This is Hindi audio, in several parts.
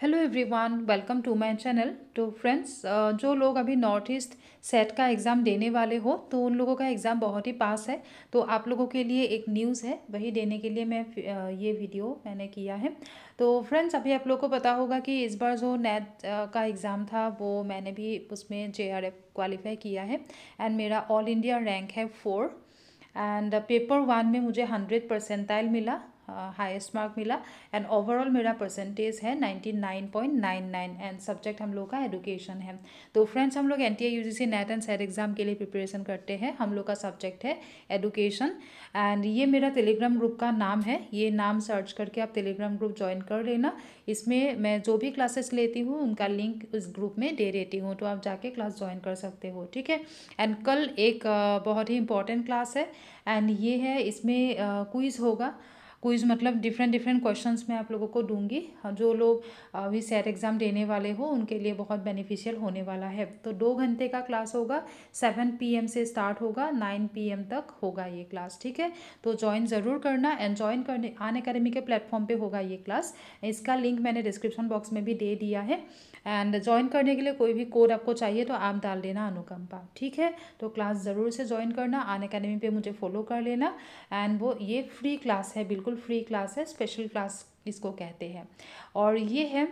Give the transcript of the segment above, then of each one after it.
hello everyone welcome to my channel तो फ्रेंड्स जो लोग अभी नॉर्थ ईस्ट सेट का एग्ज़ाम देने वाले हो तो उन लोगों का एग्ज़ाम बहुत ही पास है तो आप लोगों के लिए एक न्यूज़ है वही देने के लिए मैं uh, ये वीडियो मैंने किया है तो फ्रेंड्स अभी आप लोगों को पता होगा कि इस बार जो नेट uh, का एग्ज़ाम था वो मैंने भी उसमें जे क्वालिफ़ाई किया है एंड मेरा ऑल इंडिया रैंक है फोर एंड पेपर वन में मुझे हंड्रेड परसेंटाइल मिला हाईएस्ट uh, मार्क मिला एंड ओवरऑल मेरा परसेंटेज है ninety nine point nine nine and subject हम लोग का एडुकेशन है तो फ्रेंड्स हम लोग N T A NET and SET exam के लिए प्रिपरेशन करते हैं हम लोग का सब्जेक्ट है एडुकेशन एंड ये मेरा टेलीग्राम ग्रुप का नाम है ये नाम सर्च करके आप टेलीग्राम ग्रुप ज्वाइन कर लेना इसमें मैं जो भी क्लासेस लेती हूँ उनका लिंक उस ग्रुप में दे देती हूँ तो आप जाके क्लास ज्वाइन कर सकते हो ठीक है एंड कल एक uh, बहुत ही इंपॉर्टेंट क्लास है एंड ये है इसमें क्विज़ uh, होगा क्विज मतलब डिफरेंट डिफरेंट क्वेश्चंस मैं आप लोगों को दूंगी हाँ, जो लोग अभी सेट एग्ज़ाम देने वाले हो उनके लिए बहुत बेनिफिशियल होने वाला है तो दो घंटे का क्लास होगा सेवन पी से स्टार्ट होगा नाइन पी तक होगा ये क्लास ठीक है तो ज्वाइन ज़रूर करना एंड ज्वाइन करने आन अकेडमी के प्लेटफॉर्म पर होगा ये क्लास इसका लिंक मैंने डिस्क्रिप्शन बॉक्स में भी दे दिया है एंड ज्वाइन करने के लिए कोई भी कोड आपको चाहिए तो आप डाल देना अनुकंपा ठीक है तो क्लास ज़रूर से ज्वाइन करना आन अकेडमी पर मुझे फॉलो कर लेना एंड वो ये फ्री क्लास है बिल्कुल बिल्कुल फ्री क्लास है स्पेशल क्लास इसको कहते हैं और ये है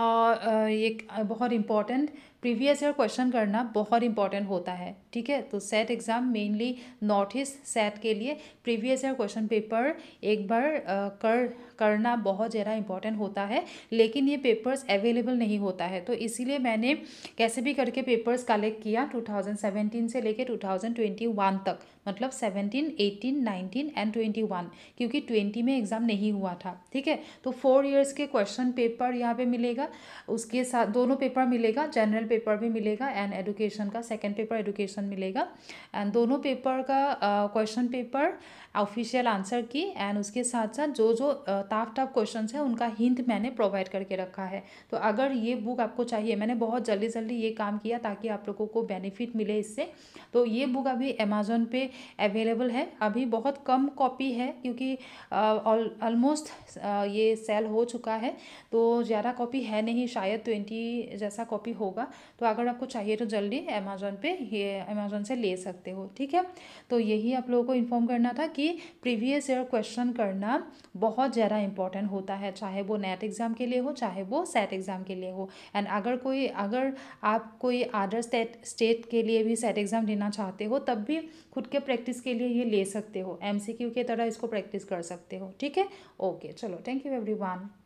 और एक बहुत इम्पॉर्टेंट प्रीवियस ईयर क्वेश्चन करना बहुत इम्पॉर्टेंट होता है ठीक है तो SET exam mainly north east SET के लिए प्रीवियस ईयर क्वेश्चन पेपर एक बार आ, कर करना बहुत ज़्यादा इंपॉर्टेंट होता है लेकिन ये पेपर्स अवेलेबल नहीं होता है तो इसीलिए मैंने कैसे भी करके पेपर्स कलेक्ट किया 2017 से लेके 2021 तक मतलब 17, 18, 19 एंड 21 क्योंकि 20 में एग्ज़ाम नहीं हुआ था ठीक है तो फोर इयर्स के क्वेश्चन पेपर यहाँ पे मिलेगा उसके साथ दोनों पेपर मिलेगा जनरल पेपर भी मिलेगा एंड एडुकेशन का सेकेंड पेपर एडुकेशन मिलेगा एंड दोनों पेपर का question paper official answer key and उसके साथ साथ जो जो टाफ टाफ क्वेश्चन हैं उनका हिंट मैंने प्रोवाइड करके रखा है तो अगर ये बुक आपको चाहिए मैंने बहुत जल्दी जल्दी ये काम किया ताकि आप लोगों को बेनिफिट मिले इससे तो ये बुक अभी अमेजोन पे अवेलेबल है अभी बहुत कम कॉपी है क्योंकि ऑलमोस्ट ये सेल हो चुका है तो ज़्यादा कॉपी है नहीं शायद ट्वेंटी जैसा कॉपी होगा तो अगर आपको चाहिए तो जल्दी अमेजोन पे ये अमेजोन से ले सकते हो ठीक है तो यही आप लोगों को इन्फॉर्म करना था कि प्रीवियस ईयर क्वेश्चन करना बहुत ज़्यादा इंपॉर्टेंट होता है चाहे वो नेट एग्ज़ाम के लिए हो चाहे वो सेट एग्ज़ाम के लिए हो एंड अगर कोई अगर आप कोई अदर स्टेट स्टेट के लिए भी सेट एग्ज़ाम देना चाहते हो तब भी खुद के प्रैक्टिस के लिए ये ले सकते हो एम के तरह इसको प्रैक्टिस कर सकते हो ठीक है ओके चलो थैंक यू एवरी